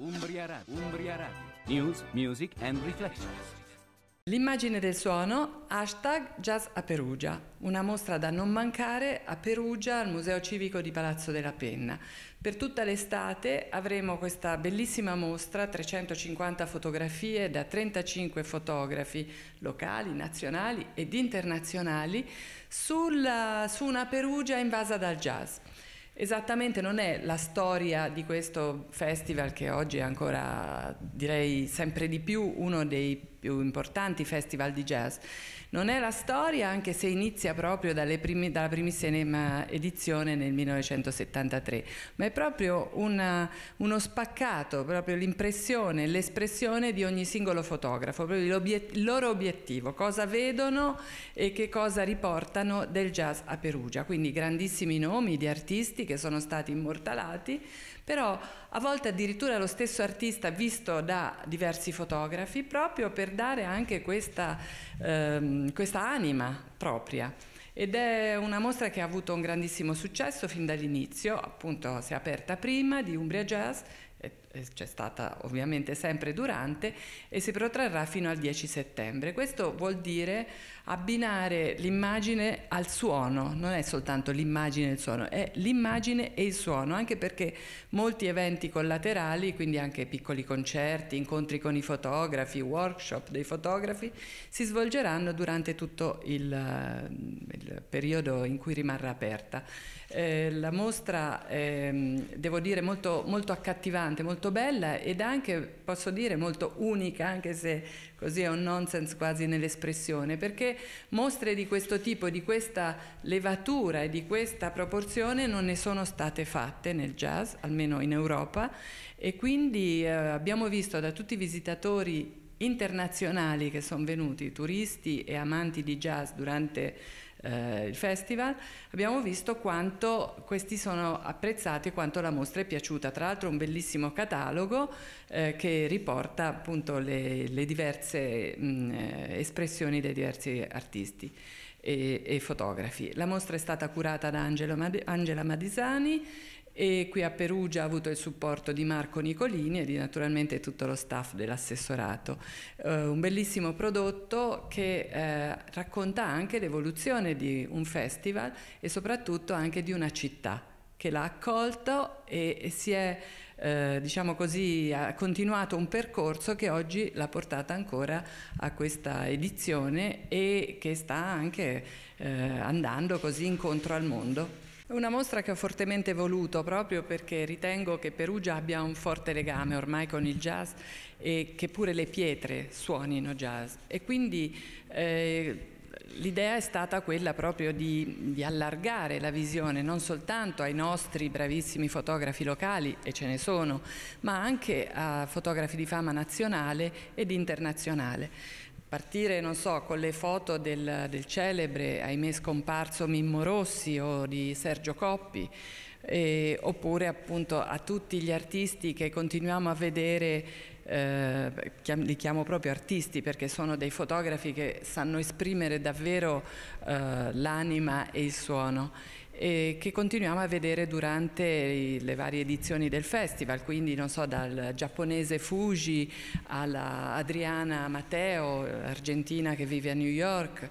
Umbria Radio, Umbria Radio. News, Music and Reflections. L'immagine del suono, hashtag Jazz a Perugia, una mostra da non mancare a Perugia al Museo Civico di Palazzo della Penna. Per tutta l'estate avremo questa bellissima mostra, 350 fotografie da 35 fotografi locali, nazionali ed internazionali, sulla, su una Perugia invasa dal jazz. Esattamente, non è la storia di questo festival che oggi è ancora, direi sempre di più, uno dei più importanti festival di jazz. Non è la storia, anche se inizia proprio primi, dalla primissima edizione nel 1973, ma è proprio una, uno spaccato, proprio l'impressione, l'espressione di ogni singolo fotografo, proprio il loro obiettivo, cosa vedono e che cosa riportano del jazz a Perugia. Quindi grandissimi nomi di artisti che sono stati immortalati, però a volte addirittura lo stesso artista visto da diversi fotografi proprio per per dare anche questa, ehm, questa anima propria ed è una mostra che ha avuto un grandissimo successo fin dall'inizio, appunto si è aperta prima di Umbria Jazz, eh, c'è stata ovviamente sempre durante e si protrarrà fino al 10 settembre. Questo vuol dire abbinare l'immagine al suono, non è soltanto l'immagine e il suono, è l'immagine e il suono, anche perché molti eventi collaterali, quindi anche piccoli concerti, incontri con i fotografi, workshop dei fotografi, si svolgeranno durante tutto il, eh, il periodo in cui rimarrà aperta. Eh, la mostra, ehm, devo dire, molto, molto accattivante, molto molto bella ed anche, posso dire, molto unica, anche se così è un nonsense quasi nell'espressione, perché mostre di questo tipo, di questa levatura e di questa proporzione non ne sono state fatte nel jazz, almeno in Europa, e quindi eh, abbiamo visto da tutti i visitatori internazionali che sono venuti, turisti e amanti di jazz durante eh, il festival, abbiamo visto quanto questi sono apprezzati e quanto la mostra è piaciuta. Tra l'altro un bellissimo catalogo eh, che riporta appunto le, le diverse mh, eh, espressioni dei diversi artisti. E, e, fotografi. La mostra è stata curata da Angela Madisani e qui a Perugia ha avuto il supporto di Marco Nicolini e di naturalmente tutto lo staff dell'assessorato. Eh, un bellissimo prodotto che eh, racconta anche l'evoluzione di un festival e soprattutto anche di una città che l'ha accolto e, e si è, eh, diciamo così, ha continuato un percorso che oggi l'ha portata ancora a questa edizione e che sta anche eh, andando così incontro al mondo. È una mostra che ho fortemente voluto proprio perché ritengo che Perugia abbia un forte legame ormai con il jazz e che pure le pietre suonino jazz e quindi eh, L'idea è stata quella proprio di, di, allargare la visione non soltanto ai nostri bravissimi fotografi locali, e ce ne sono, ma anche a fotografi di fama nazionale ed internazionale. Partire, non so, con le foto del, del celebre, ahimè scomparso Mimmo Rossi o di Sergio Coppi, eh, oppure appunto a tutti gli artisti che continuiamo a vedere, eh, li chiamo proprio artisti perché sono dei fotografi che sanno esprimere davvero eh, l'anima e il suono eh, che continuiamo a vedere durante i, le varie edizioni del festival, quindi non so, dal giapponese Fuji alla Adriana Matteo, argentina che vive a New York,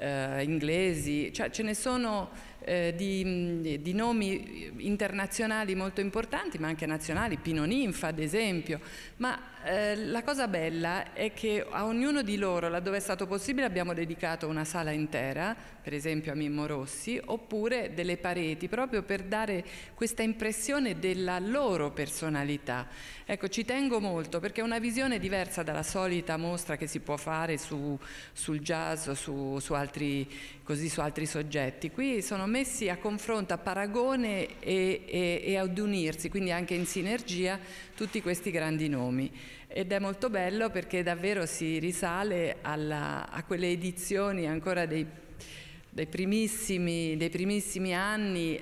eh, inglesi, cioè ce ne sono eh, di, di, nomi internazionali molto importanti ma anche nazionali, Pino Ninfa ad esempio, ma eh, la cosa bella è che a ognuno di loro, laddove è stato possibile, abbiamo dedicato una sala intera, per esempio a Mimmo Rossi, oppure delle pareti, proprio per dare questa impressione della loro personalità. Ecco, ci tengo molto perché è una visione diversa dalla solita mostra che si può fare su, sul jazz, su, su, altri, così, su altri soggetti. Qui sono messi a confronto, a paragone e, e, e ad unirsi, quindi anche in sinergia, tutti questi grandi nomi. Ed è molto bello perché davvero si risale alla, a quelle edizioni ancora dei, dei, primissimi, dei primissimi, anni,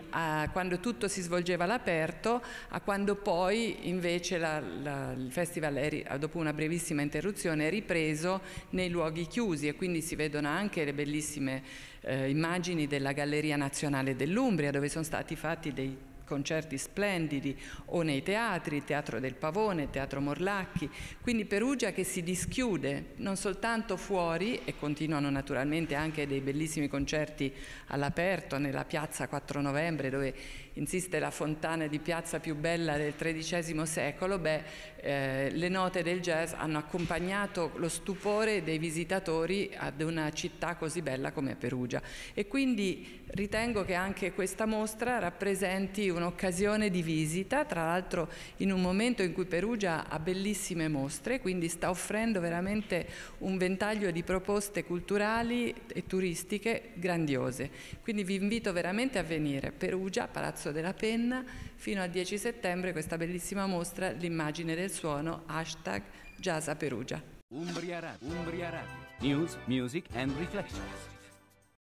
quando tutto si svolgeva all'aperto, a quando poi invece la, la, il festival, è, dopo una brevissima interruzione, è ripreso nei luoghi chiusi e quindi si vedono anche le bellissime eh, immagini della Galleria Nazionale dell'Umbria, dove sono stati fatti dei concerti splendidi o nei teatri, Teatro del Pavone, Teatro Morlacchi, quindi Perugia che si dischiude non soltanto fuori e continuano naturalmente anche dei bellissimi concerti all'aperto nella piazza 4 novembre dove insiste la fontana di piazza più bella del XIII secolo, beh, eh, le note del jazz hanno accompagnato lo stupore dei visitatori ad una città così bella come Perugia e quindi ritengo che anche questa mostra rappresenti un'occasione di visita, tra l'altro in un momento in cui Perugia ha bellissime mostre, quindi sta offrendo veramente un ventaglio di proposte culturali e turistiche grandiose. Quindi vi invito veramente a venire. Perugia, Palazzo della Penna, fino al 10 settembre questa bellissima mostra, l'immagine del suono, hashtag Giasa Perugia. Umbria Radio, Umbria Radio. News, Music and Reflections.